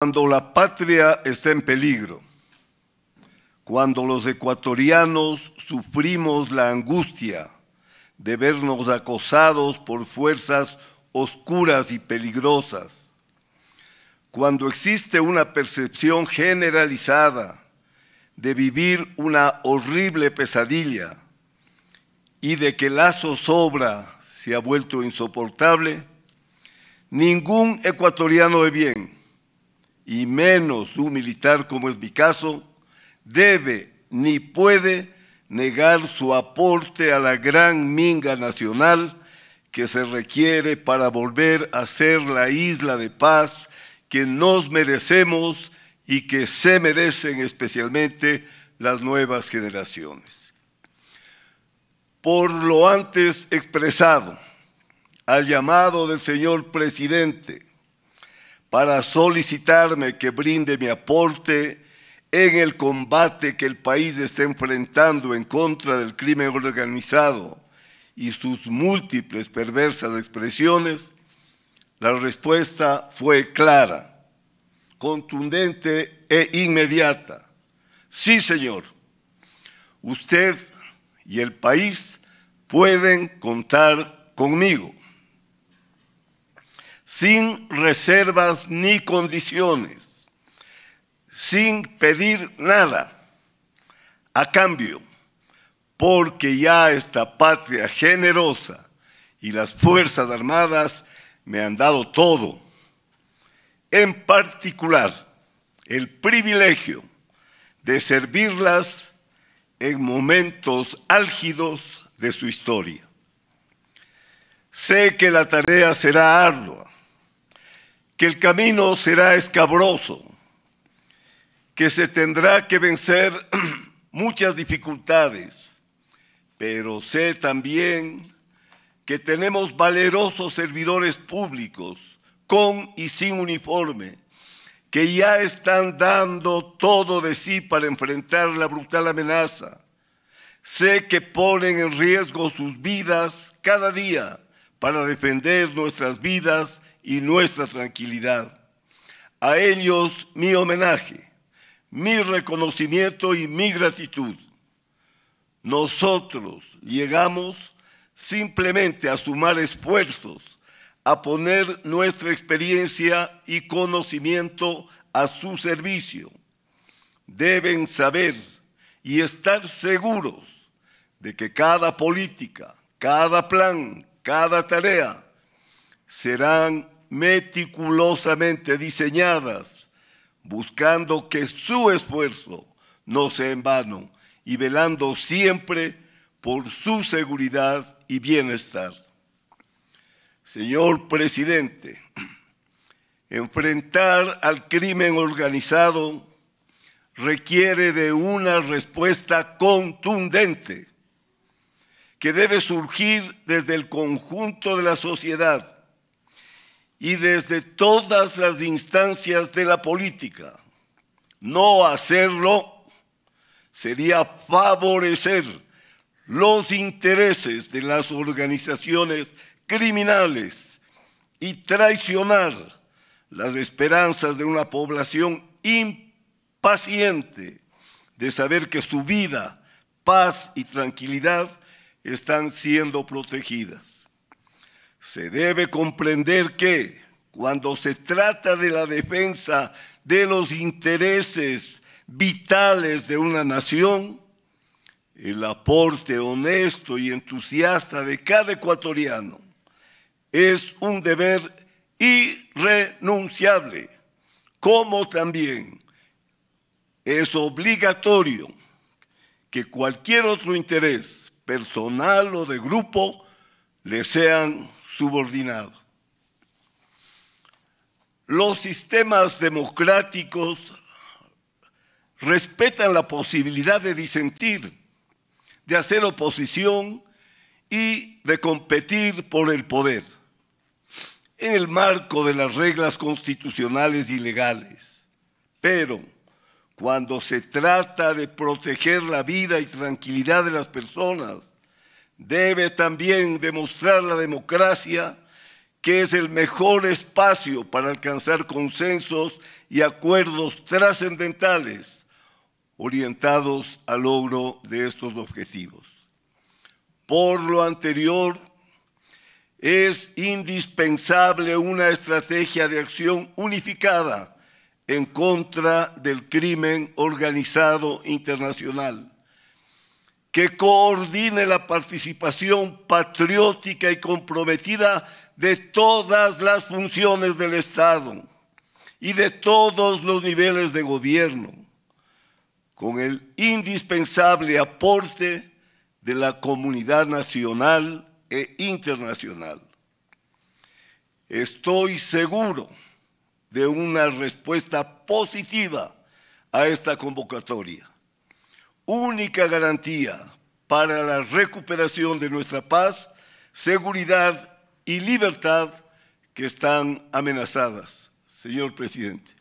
Cuando la patria está en peligro, cuando los ecuatorianos sufrimos la angustia de vernos acosados por fuerzas oscuras y peligrosas, cuando existe una percepción generalizada de vivir una horrible pesadilla y de que la zozobra se ha vuelto insoportable, ningún ecuatoriano de bien y menos un militar como es mi caso, debe ni puede negar su aporte a la gran minga nacional que se requiere para volver a ser la isla de paz que nos merecemos y que se merecen especialmente las nuevas generaciones. Por lo antes expresado, al llamado del señor presidente para solicitarme que brinde mi aporte en el combate que el país está enfrentando en contra del crimen organizado y sus múltiples perversas expresiones, la respuesta fue clara, contundente e inmediata. Sí, señor, usted y el país pueden contar conmigo sin reservas ni condiciones, sin pedir nada a cambio, porque ya esta patria generosa y las Fuerzas Armadas me han dado todo, en particular el privilegio de servirlas en momentos álgidos de su historia. Sé que la tarea será ardua, que el camino será escabroso, que se tendrá que vencer muchas dificultades, pero sé también que tenemos valerosos servidores públicos con y sin uniforme, que ya están dando todo de sí para enfrentar la brutal amenaza. Sé que ponen en riesgo sus vidas cada día para defender nuestras vidas y nuestra tranquilidad. A ellos mi homenaje, mi reconocimiento y mi gratitud. Nosotros llegamos simplemente a sumar esfuerzos, a poner nuestra experiencia y conocimiento a su servicio. Deben saber y estar seguros de que cada política, cada plan, cada tarea serán meticulosamente diseñadas, buscando que su esfuerzo no sea en vano y velando siempre por su seguridad y bienestar. Señor presidente, enfrentar al crimen organizado requiere de una respuesta contundente que debe surgir desde el conjunto de la sociedad y desde todas las instancias de la política. No hacerlo sería favorecer los intereses de las organizaciones criminales y traicionar las esperanzas de una población impaciente de saber que su vida, paz y tranquilidad están siendo protegidas. Se debe comprender que cuando se trata de la defensa de los intereses vitales de una nación, el aporte honesto y entusiasta de cada ecuatoriano es un deber irrenunciable, como también es obligatorio que cualquier otro interés personal o de grupo le sean subordinados. Los sistemas democráticos respetan la posibilidad de disentir, de hacer oposición y de competir por el poder en el marco de las reglas constitucionales y legales. Pero cuando se trata de proteger la vida y tranquilidad de las personas, debe también demostrar la democracia que es el mejor espacio para alcanzar consensos y acuerdos trascendentales orientados al logro de estos objetivos. Por lo anterior, es indispensable una estrategia de acción unificada en contra del crimen organizado internacional, que coordine la participación patriótica y comprometida de todas las funciones del Estado y de todos los niveles de gobierno, con el indispensable aporte de la comunidad nacional e internacional. Estoy seguro de una respuesta positiva a esta convocatoria. Única garantía para la recuperación de nuestra paz, seguridad y libertad que están amenazadas. Señor presidente.